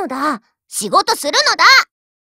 のだ仕事するのだ